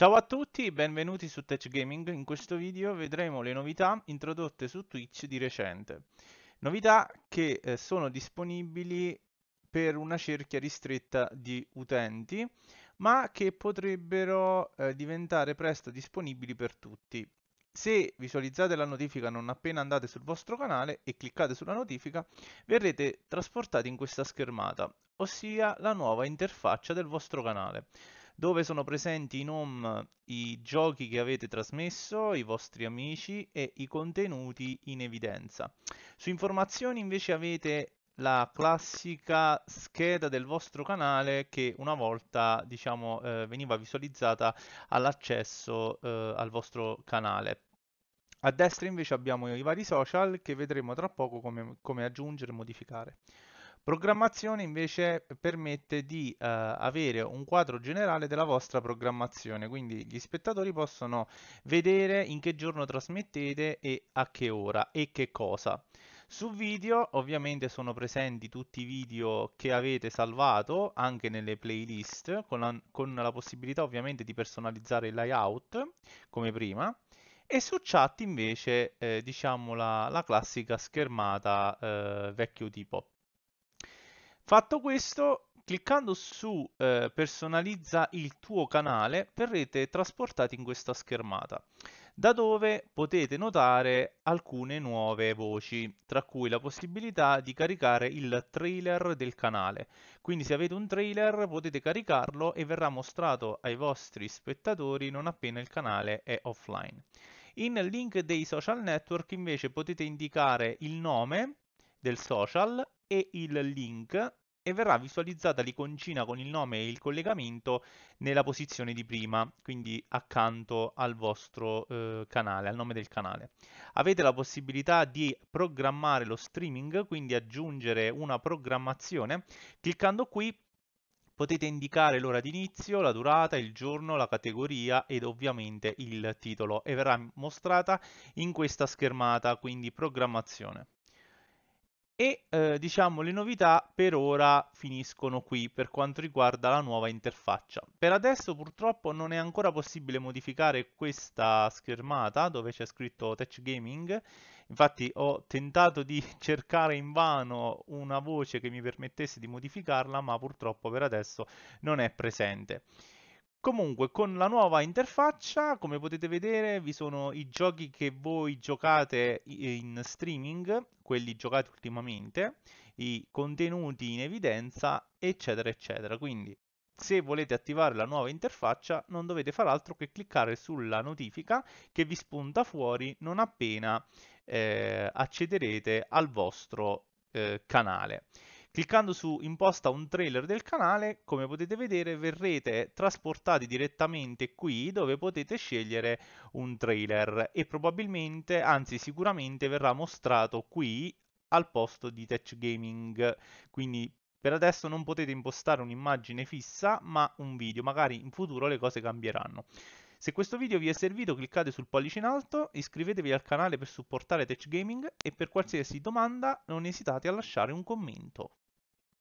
Ciao a tutti, benvenuti su Tech Gaming. In questo video vedremo le novità introdotte su Twitch di recente. Novità che eh, sono disponibili per una cerchia ristretta di utenti, ma che potrebbero eh, diventare presto disponibili per tutti. Se visualizzate la notifica non appena andate sul vostro canale e cliccate sulla notifica, verrete trasportati in questa schermata, ossia la nuova interfaccia del vostro canale dove sono presenti in home i giochi che avete trasmesso, i vostri amici e i contenuti in evidenza. Su informazioni invece avete la classica scheda del vostro canale che una volta diciamo eh, veniva visualizzata all'accesso eh, al vostro canale. A destra invece abbiamo i vari social che vedremo tra poco come, come aggiungere e modificare. Programmazione invece permette di eh, avere un quadro generale della vostra programmazione, quindi gli spettatori possono vedere in che giorno trasmettete e a che ora e che cosa. Su video ovviamente sono presenti tutti i video che avete salvato anche nelle playlist con la, con la possibilità ovviamente di personalizzare il layout come prima e su chat invece eh, diciamo la, la, classica schermata eh, vecchio tipo. Fatto questo, cliccando su eh, personalizza il tuo canale verrete trasportati in questa schermata da dove potete notare alcune nuove voci, tra cui la possibilità di caricare il trailer del canale. Quindi se avete un trailer potete caricarlo e verrà mostrato ai vostri spettatori non appena il canale è offline. In link dei social network invece potete indicare il nome del social e il link e verrà visualizzata l'iconcina con il nome e il collegamento nella posizione di prima, quindi accanto al vostro eh, canale, al nome del canale. Avete la possibilità di programmare lo streaming, quindi aggiungere una programmazione. Cliccando qui potete indicare l'ora d'inizio, la durata, il giorno, la categoria ed ovviamente il titolo e verrà mostrata in questa schermata, quindi programmazione. E eh, diciamo le novità per ora finiscono qui per quanto riguarda la nuova interfaccia. Per adesso purtroppo non è ancora possibile modificare questa schermata dove c'è scritto Touch Gaming, infatti ho tentato di cercare in vano una voce che mi permettesse di modificarla ma purtroppo per adesso non è presente. Comunque, con la nuova interfaccia, come potete vedere, vi sono i giochi che voi giocate in streaming, quelli giocati ultimamente, i contenuti in evidenza, eccetera, eccetera. Quindi, se volete attivare la nuova interfaccia, non dovete far altro che cliccare sulla notifica che vi spunta fuori non appena eh, accederete al vostro eh, canale. Cliccando su imposta un trailer del canale, come potete vedere verrete trasportati direttamente qui dove potete scegliere un trailer e probabilmente, anzi sicuramente verrà mostrato qui al posto di Tech Gaming, quindi per adesso non potete impostare un'immagine fissa ma un video, magari in futuro le cose cambieranno. Se questo video vi è servito cliccate sul pollice in alto, iscrivetevi al canale per supportare Tech Gaming e per qualsiasi domanda non esitate a lasciare un commento.